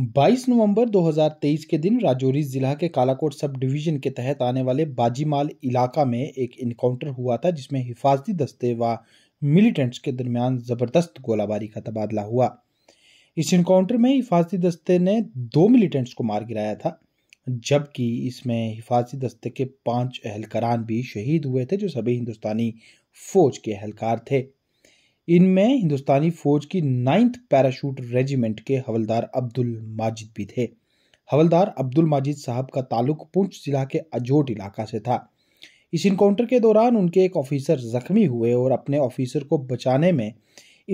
22 नवंबर 2023 के दिन राजौरी जिला के कालाकोट सब डिवीजन के तहत आने वाले बाजीमाल इलाका में एक इनकाउंटर हुआ था जिसमें हिफाजती दस्ते व मिलिटेंट्स के दरमियान जबरदस्त गोलाबारी का तबादला हुआ इस इनकाउंटर में हिफाजती दस्ते ने दो मिलिटेंट्स को मार गिराया था जबकि इसमें हिफाजती दस्ते के पांच अहलकरान भी शहीद हुए थे जो सभी हिंदुस्तानी फौज के अहलकार थे इनमें हिंदुस्तानी फौज की नाइन्थ पैराशूट रेजिमेंट के हवलदार अब्दुल माजिद भी थे हवलदार अब्दुल माजिद साहब का ताल्लुक पुंछ जिला के अजोट इलाका से था इस इनकाउंटर के दौरान उनके एक ऑफिसर जख्मी हुए और अपने ऑफिसर को बचाने में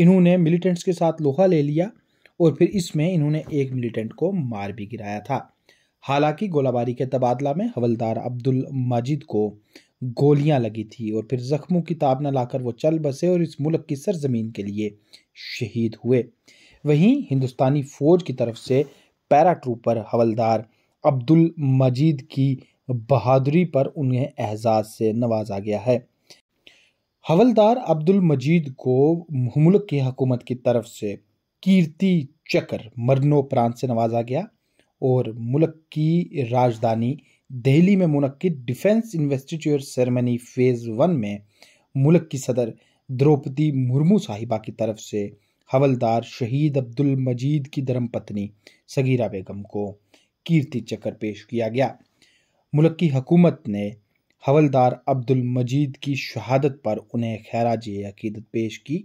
इन्होंने मिलिटेंट्स के साथ लोहा ले लिया और फिर इसमें इन्होंने एक मिलिटेंट को मार भी गिराया था हालांकि गोलाबारी के तबादला में हवलदार अब्दुल माजिद को गोलियां लगी थी और फिर जख्मों की ताब न लाकर वो चल बसे और इस मुल्क की सरजमीन के लिए शहीद हुए वहीं हिंदुस्तानी फ़ौज की तरफ से पैरा ट्रूपर हवलदार अब्दुल मजीद की बहादुरी पर उन्हें एहजाज से नवाजा गया है हवलदार अब्दुल मजीद को मुल्क की हकूमत की तरफ से कीर्ति चक्र मरनोपरांत से नवाजा गया और मुल्क की राजधानी दिल्ली में मुनद defence investiture ceremony phase one में मुल्क की सदर द्रौपदी मुर्मू साहिबा की तरफ से हवलदार शहीद अब्दुल मजीद की धर्मपत्नी सगीरा बेगम को कीर्ति चक्र पेश किया गया मुल्क की हकूमत ने हवलदार अब्दुल मजीद की शहादत पर उन्हें खैराज अकीदत पेश की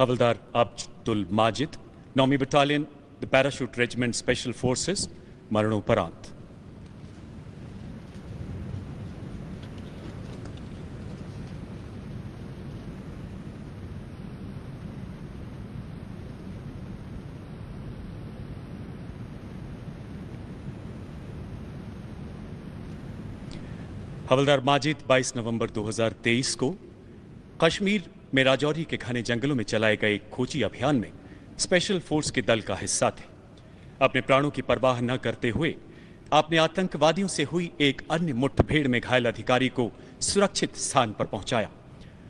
हवलदार अब्दुल माजिद नौमी battalion the parachute regiment special forces मरणोपरांत हवलदार माजिद 22 नवंबर 2023 को कश्मीर में राजौरी के घने जंगलों में चलाए गए एक खोजी अभियान में स्पेशल फोर्स के दल का हिस्सा थे अपने प्राणों की परवाह न करते हुए आपने आतंकवादियों से हुई एक अन्य मुठभेड़ में घायल अधिकारी को सुरक्षित स्थान पर पहुंचाया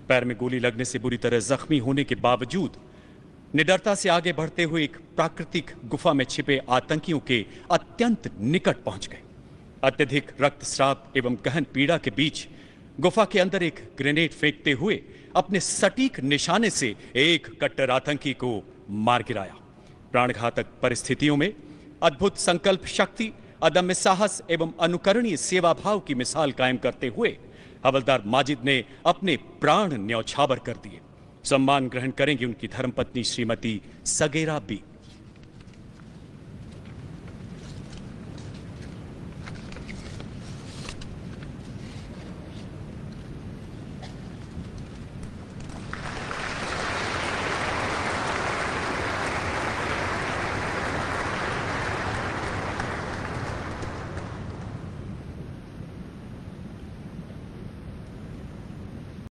पैर में गोली लगने से बुरी तरह जख्मी होने के बावजूद निडरता से आगे बढ़ते हुए एक प्राकृतिक गुफा में छिपे आतंकियों के अत्यंत निकट पहुंच गए अत्यधिक रक्तस्राव एवं गहन पीड़ा के बीच गुफा के अंदर एक ग्रेनेड फेंकते हुए अपने सटीक निशाने से एक कट्टर आतंकी को मार गिराया प्राणघातक परिस्थितियों में अद्भुत संकल्प शक्ति अदम्य साहस एवं अनुकरणीय सेवा भाव की मिसाल कायम करते हुए हवलदार माजिद ने अपने प्राण न्यौछावर कर दिए सम्मान ग्रहण करेंगी उनकी धर्मपत्नी श्रीमती सगेरा बी